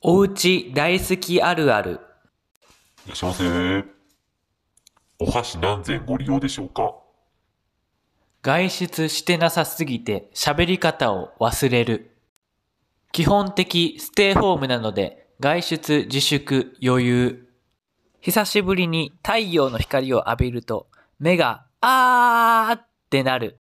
おうち大好きあるある。いらっしゃいませ。お箸何千ご利用でしょうか外出してなさすぎて喋り方を忘れる。基本的ステイホームなので外出自粛余裕。久しぶりに太陽の光を浴びると目があーってなる。